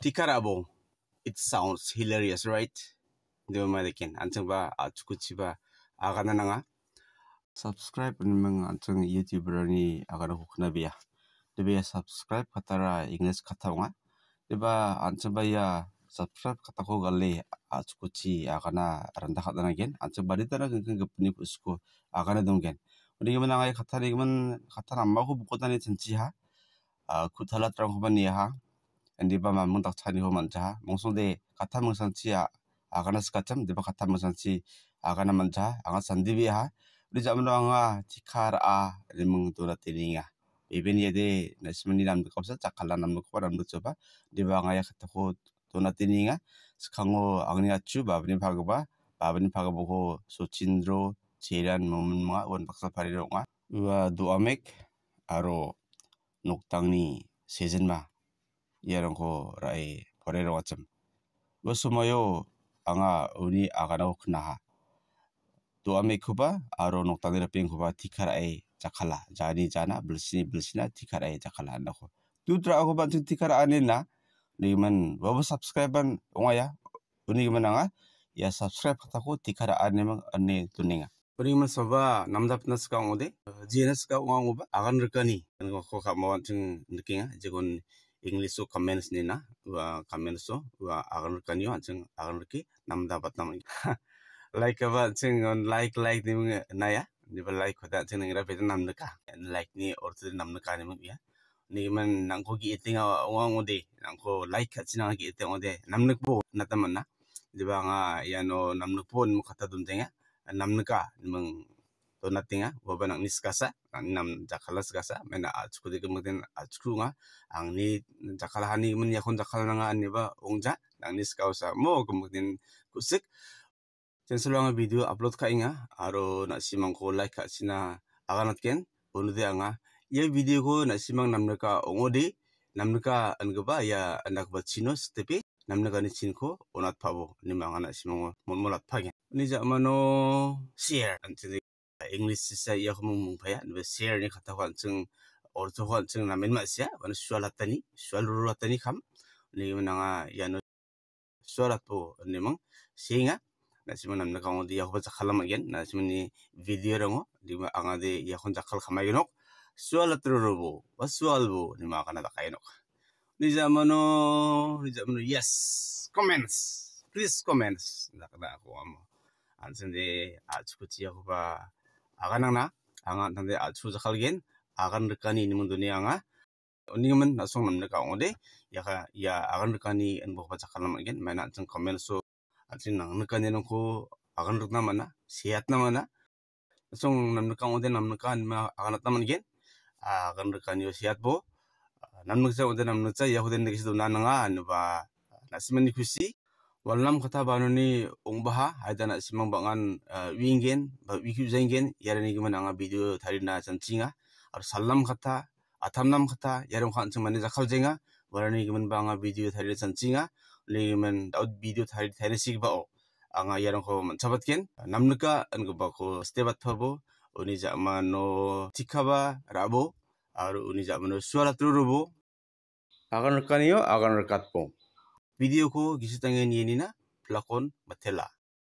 디카라봉. It sounds hilarious, right? Di mana dekin? Anjing ba, aku ba, akan nanga. Subscribe memang anjing YouTuber ni akan aku kena biya. ya subscribe katara English kata nga. Deba anjing ba ya subscribe katako ko galle aku ci akan rendah kata nagen. Anjing ba di tanah kengkeng kepeni pusku akan donggen. Udah gimana ngai ya kata ni kata nama aku bukan tani cincih ha. Aku talat ramah bani ha. nipa ma mung tak chani ho man cha m o n g s o n g de kata m o n g sang chi a agana skacham nipa kata m o n g sang chi agana man cha anga n sandi bi ha uli 우리 잠으로 anga chikar a rimung tu la tiri nga iben ye de nasmani i ram de kopsa chakala nam de kopra ram de choba nipa anga ya kata ho tu na tiri nga skhango agni achu babni bhagaba babni bhagaba ho sochindro jiran momen won ronga paksa pari ma 제란 몸마 원 박사 파리로 t 우와 두아맥 s 로 녹당니 세진마 yerang ko rai pore ro acham wa sumayo anga uni agana ko khna tu ame khuba aro nok tani rapeng khuba tikhar ai chakhala jani jana bilsini bilsina tikhar ai chakhala na ko tu tra ko ban tikhar ane na niman wa subscribe ban onga ya uni man anga ya subscribe khatako tikhar ane mang ane tuninga Peringman soba namdap na ska ngode, jinas ka ngwa ngoba agan rekani, kan ko ka mawan ting ndekinga, jegon English ni comments na comments g so so wa wa a a इंग्लिशो comments निना i ा कमेंसो वा आगन कनियो अंचंग आगन की नमदा बतम लाइक अब अंचंग ल ा i क ल ा इ r दिम n य ा दिब लाइक होता n ं च ं ग न ग र m पे न a n नका ल i इ क न n और तो नाम नका निम या निमन नंगो की इतिंग वांग ओदे नंगो लाइक खचिना की इ त n ं ग ओदे न n म न i ब a n त म न ा n ि ब ां n ा य ा न n नाम नकबो नम खता दुम देंगा नाम न क m न n g to natinga boba nang nis kasa ang nam jakalas kasa mena ajku de kemudian ajku nga ang ni jakala hani men yakon jakala nga ani ba ongja nang nis kausa mo kemudian kusik jen selonga video upload ka inga aro na simang ko like ka sina aganat ken onu de anga ya video ko na simang namnaka ongodi namnaka angaba ya anak ba stepi tepe namnaka ni chinko onat pabo nimanga na simang mo molat pake ni jamano share antidi english sisa ya ko mung paya be share ni kata hwan tsung orto to tsung chung na men ma sia wana swal tani swal ru ni ya no swal po ni mang singa na simun nam na kang di ya ko sa khalam na simun ni video rango di ma anga de ya khon jakhal khama genok swal tru ru wa swal bo ni ma kana da kainok ni zamano ni zamano yes comments please comments da kada ko amo ansen de achukuchi ya ko 아가낭나 anga tande a chu jakhalgen agan rikani nimung duni anga ningaman nasung namne ka ongde yaka ya agan rikani anbo ba jakhalam gen mana chung comment so atin nang rikani nang ko agan rikna mana siat na mana sung namne ka ongde namne ka anma agan atna man gen sihat rikani yo siat bo namne cha ongde namne cha ya ne kisu na nga anba nasimani khusi walnam kata banuni ong baha hai dana simang bangan wingen ba wiki zengen yare ni gimana nga video tari na chan chinga ar salam kata atam nam kata yare ong khan chumani zakal zenga wala ni gimana banga video tari na chan chinga le gimana daud video tari tari sik ba o anga yare ong khan chabat ken nam nuka an gaba ko stebat pabo uni zamano tikaba rabo aru uni zamano suara turubo akan rekan yo akan rekat pong video ko gisitangin yenina plakon matela.